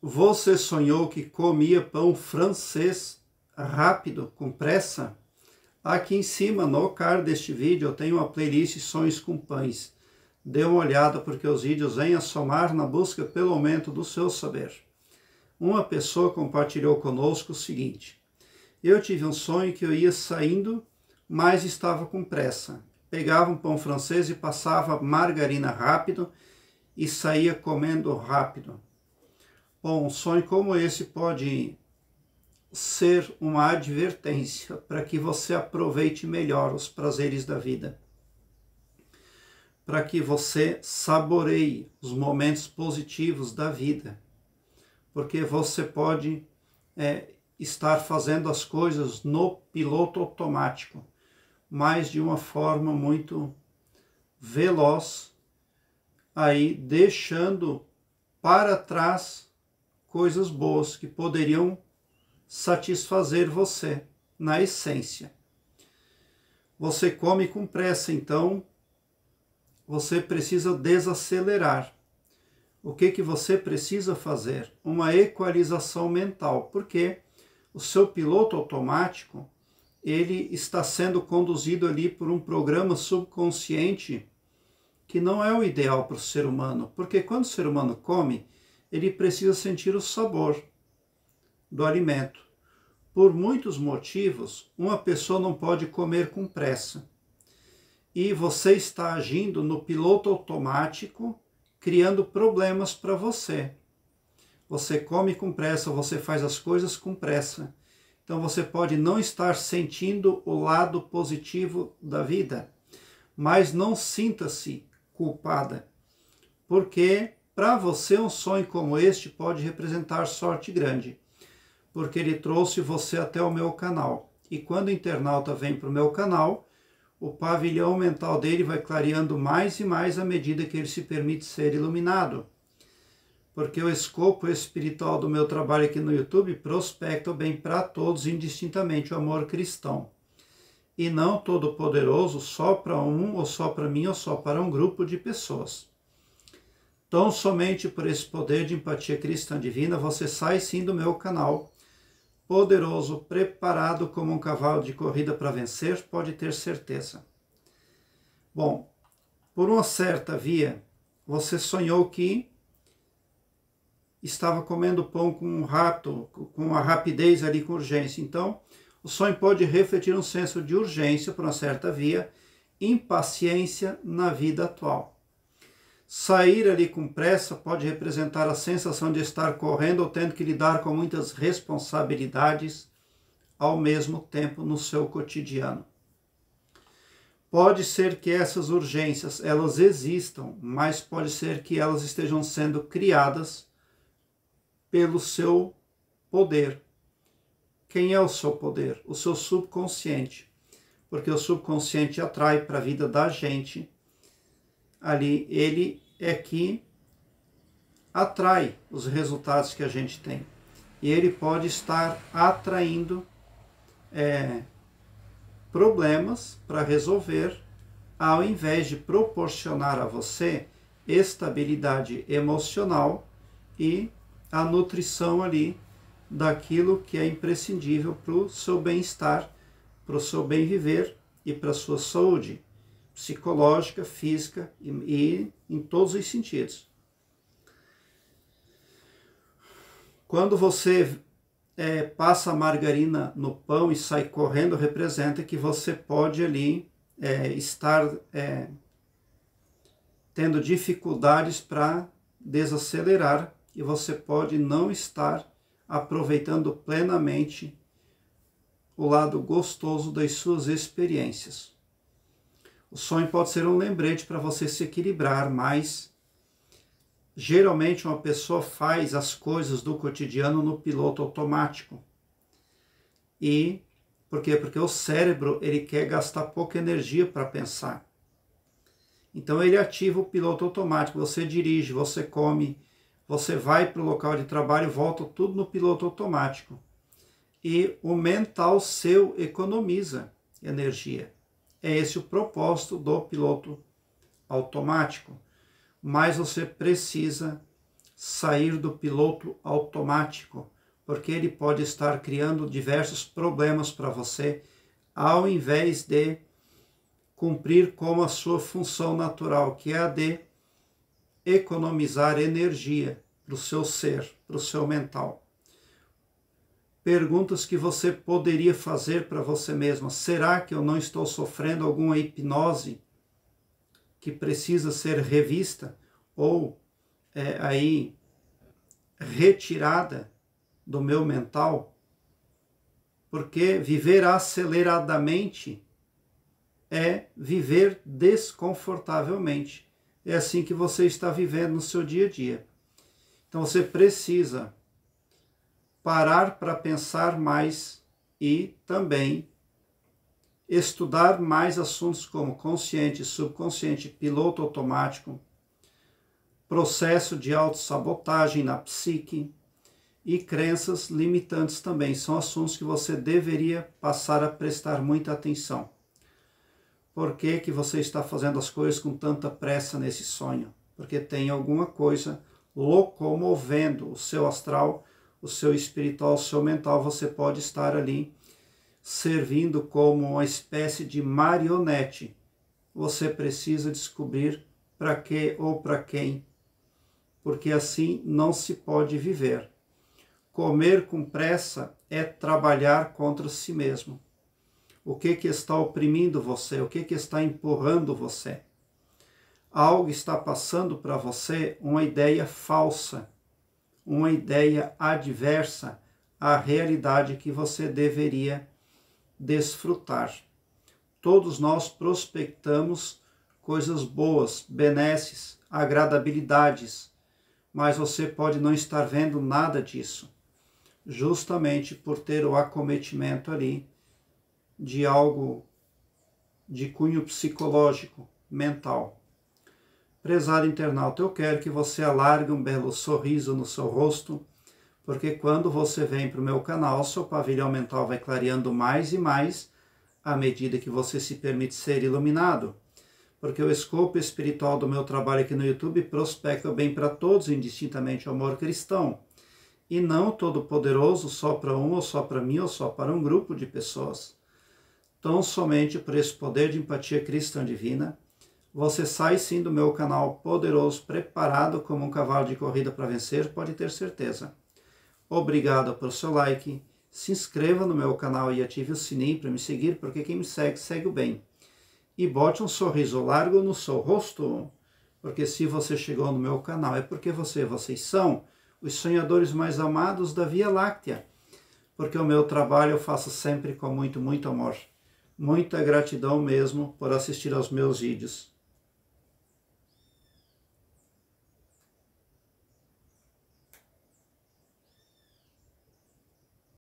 Você sonhou que comia pão francês rápido, com pressa? Aqui em cima, no card deste vídeo, eu tenho uma playlist Sonhos com Pães. Dê uma olhada porque os vídeos vêm a somar na busca pelo aumento do seu saber. Uma pessoa compartilhou conosco o seguinte. Eu tive um sonho que eu ia saindo, mas estava com pressa. Pegava um pão francês e passava margarina rápido e saía comendo rápido. Bom, um sonho como esse pode ser uma advertência para que você aproveite melhor os prazeres da vida, para que você saboreie os momentos positivos da vida, porque você pode é, estar fazendo as coisas no piloto automático, mas de uma forma muito veloz, aí deixando para trás coisas boas que poderiam satisfazer você na essência. Você come com pressa, então você precisa desacelerar. O que que você precisa fazer? Uma equalização mental, porque o seu piloto automático, ele está sendo conduzido ali por um programa subconsciente que não é o ideal para o ser humano, porque quando o ser humano come, ele precisa sentir o sabor do alimento. Por muitos motivos, uma pessoa não pode comer com pressa. E você está agindo no piloto automático, criando problemas para você. Você come com pressa, você faz as coisas com pressa. Então você pode não estar sentindo o lado positivo da vida, mas não sinta-se culpada, porque para você, um sonho como este pode representar sorte grande, porque ele trouxe você até o meu canal. E quando o internauta vem para o meu canal, o pavilhão mental dele vai clareando mais e mais à medida que ele se permite ser iluminado. Porque o escopo espiritual do meu trabalho aqui no YouTube prospecta o bem para todos indistintamente, o amor cristão. E não todo poderoso só para um, ou só para mim, ou só para um grupo de pessoas. Então, somente por esse poder de empatia cristã divina, você sai sim do meu canal. Poderoso, preparado como um cavalo de corrida para vencer, pode ter certeza. Bom, por uma certa via, você sonhou que estava comendo pão com um rato, com uma rapidez ali, com urgência. Então, o sonho pode refletir um senso de urgência por uma certa via, impaciência na vida atual. Sair ali com pressa pode representar a sensação de estar correndo ou tendo que lidar com muitas responsabilidades ao mesmo tempo no seu cotidiano. Pode ser que essas urgências elas existam, mas pode ser que elas estejam sendo criadas pelo seu poder. Quem é o seu poder? O seu subconsciente. Porque o subconsciente atrai para a vida da gente ali, ele é que atrai os resultados que a gente tem. E ele pode estar atraindo é, problemas para resolver, ao invés de proporcionar a você estabilidade emocional e a nutrição ali daquilo que é imprescindível para o seu bem-estar, para o seu bem viver e para a sua saúde psicológica, física e, e em todos os sentidos. Quando você é, passa a margarina no pão e sai correndo, representa que você pode ali é, estar é, tendo dificuldades para desacelerar e você pode não estar aproveitando plenamente o lado gostoso das suas experiências. O sonho pode ser um lembrete para você se equilibrar, mas geralmente uma pessoa faz as coisas do cotidiano no piloto automático. E por quê? Porque o cérebro ele quer gastar pouca energia para pensar. Então ele ativa o piloto automático. Você dirige, você come, você vai para o local de trabalho, volta tudo no piloto automático. E o mental seu economiza energia. É esse o propósito do piloto automático. Mas você precisa sair do piloto automático, porque ele pode estar criando diversos problemas para você, ao invés de cumprir com a sua função natural, que é a de economizar energia para o seu ser, para o seu mental perguntas que você poderia fazer para você mesma. Será que eu não estou sofrendo alguma hipnose que precisa ser revista ou é, aí retirada do meu mental? Porque viver aceleradamente é viver desconfortavelmente. É assim que você está vivendo no seu dia a dia. Então você precisa parar para pensar mais e também estudar mais assuntos como consciente, subconsciente, piloto automático, processo de autossabotagem na psique e crenças limitantes também. São assuntos que você deveria passar a prestar muita atenção. Por que, que você está fazendo as coisas com tanta pressa nesse sonho? Porque tem alguma coisa locomovendo o seu astral o seu espiritual, o seu mental, você pode estar ali servindo como uma espécie de marionete. Você precisa descobrir para que ou para quem, porque assim não se pode viver. Comer com pressa é trabalhar contra si mesmo. O que que está oprimindo você? O que que está empurrando você? Algo está passando para você uma ideia falsa uma ideia adversa à realidade que você deveria desfrutar. Todos nós prospectamos coisas boas, benesses, agradabilidades, mas você pode não estar vendo nada disso, justamente por ter o acometimento ali de algo de cunho psicológico, mental. Prezado internauta, eu quero que você alargue um belo sorriso no seu rosto, porque quando você vem para o meu canal, seu pavilhão mental vai clareando mais e mais à medida que você se permite ser iluminado. Porque o escopo espiritual do meu trabalho aqui no YouTube prospecta o bem para todos, indistintamente o amor cristão. E não todo-poderoso só para um, ou só para mim, ou só para um grupo de pessoas. Tão somente por esse poder de empatia cristã divina você sai sim do meu canal poderoso, preparado como um cavalo de corrida para vencer, pode ter certeza. Obrigado pelo seu like, se inscreva no meu canal e ative o sininho para me seguir, porque quem me segue, segue o bem. E bote um sorriso largo no seu rosto, porque se você chegou no meu canal é porque você, vocês são os sonhadores mais amados da Via Láctea, porque o meu trabalho eu faço sempre com muito, muito amor. Muita gratidão mesmo por assistir aos meus vídeos.